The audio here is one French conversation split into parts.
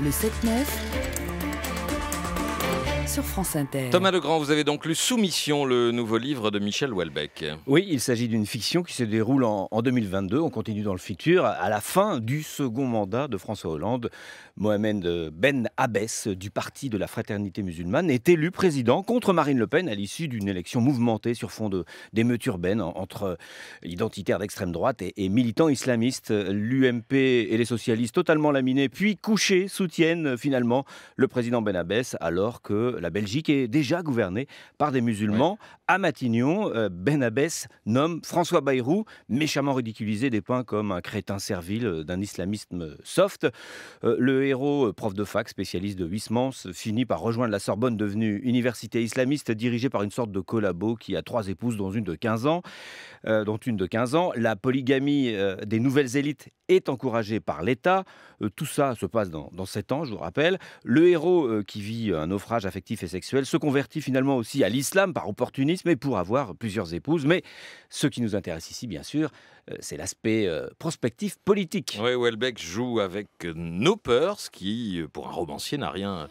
le 7-9 sur France Inter. Thomas Legrand, vous avez donc lu Soumission, le nouveau livre de Michel Houellebecq. Oui, il s'agit d'une fiction qui se déroule en, 2022. On continue dans le futur, à la fin du second mandat de François Hollande. Mohamed Ben Abbès, du parti de la fraternité musulmane, est élu président contre Marine Le Pen à l'issue d'une élection mouvementée sur fond d'émeutes urbaines entre identitaires d'extrême droite et, militants islamistes. L'UMP et les socialistes, totalement laminés puis couchés, soutiennent finalement le président Ben Abbès alors que la Belgique est déjà gouvernée par des musulmans. À Matignon, euh, Ben Abbès nomme François Bayrou, méchamment ridiculisé, des points comme un crétin servile d'un islamisme soft. Euh, le héros, euh, prof de fac, spécialiste de Huysmans, finit par rejoindre la Sorbonne devenue université islamiste dirigée par une sorte de collabo qui a trois épouses dont une de 15 ans. dont une de ans. La polygamie des nouvelles élites est encouragé par l'État. Euh, tout ça se passe dans, dans 7 ans, je vous rappelle. Le héros euh, qui vit un naufrage affectif et sexuel se convertit finalement aussi à l'islam par opportunisme et pour avoir plusieurs épouses. Mais ce qui nous intéresse ici, bien sûr, euh, c'est l'aspect prospectif politique. Oui, joue avec nos peurs, qui, pour un romancier, n'a rien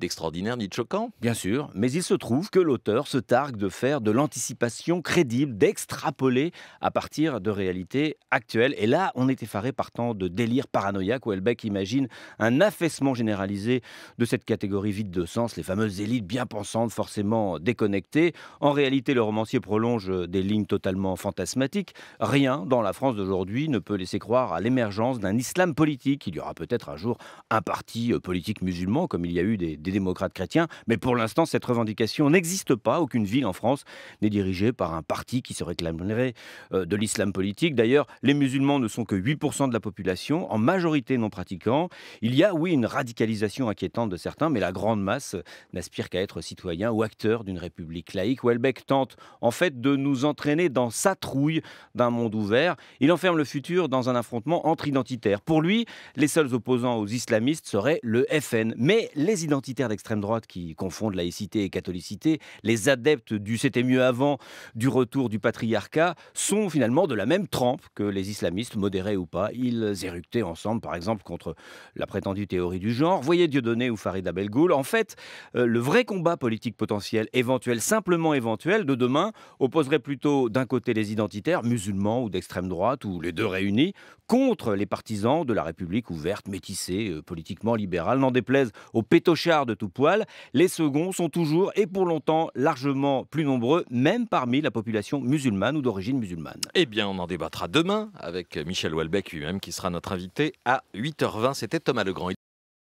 d'extraordinaire ni de choquant. Bien sûr, mais il se trouve que l'auteur se targue de faire de l'anticipation crédible, d'extrapoler à partir de réalités actuelles. Et là, on est effaré par tant de délires paranoïaque où Elbeck imagine un affaissement généralisé de cette catégorie vide de sens, les fameuses élites bien pensantes, forcément déconnectées. En réalité, le romancier prolonge des lignes totalement fantasmatiques. Rien dans la France d'aujourd'hui ne peut laisser croire à l'émergence d'un islam politique. Il y aura peut-être un jour un parti politique musulman, comme il y a eu des démocrate chrétien. mais pour l'instant, cette revendication n'existe pas. Aucune ville en France n'est dirigée par un parti qui se réclamerait euh, de l'islam politique. D'ailleurs, les musulmans ne sont que 8% de la population, en majorité non pratiquants. Il y a, oui, une radicalisation inquiétante de certains, mais la grande masse n'aspire qu'à être citoyen ou acteur d'une république laïque. Welbeck tente, en fait, de nous entraîner dans sa trouille d'un monde ouvert. Il enferme le futur dans un affrontement entre identitaires. Pour lui, les seuls opposants aux islamistes seraient le FN. Mais les identitaires d'extrême droite qui confondent laïcité et catholicité, les adeptes du c'était mieux avant, du retour du patriarcat, sont finalement de la même trempe que les islamistes, modérés ou pas. Ils éructaient ensemble, par exemple, contre la prétendue théorie du genre. Voyez Dieudonné ou Farida Belgoul. En fait, euh, le vrai combat politique potentiel, éventuel, simplement éventuel, de demain, opposerait plutôt d'un côté les identitaires, musulmans ou d'extrême droite, ou les deux réunis, contre les partisans de la République ouverte, métissée, euh, politiquement libérale, n'en déplaise aux pétochard de tout poil. Les seconds sont toujours et pour longtemps largement plus nombreux, même parmi la population musulmane ou d'origine musulmane. Eh bien, on en débattra demain avec Michel Houellebecq lui-même qui sera notre invité à 8h20. C'était Thomas Legrand.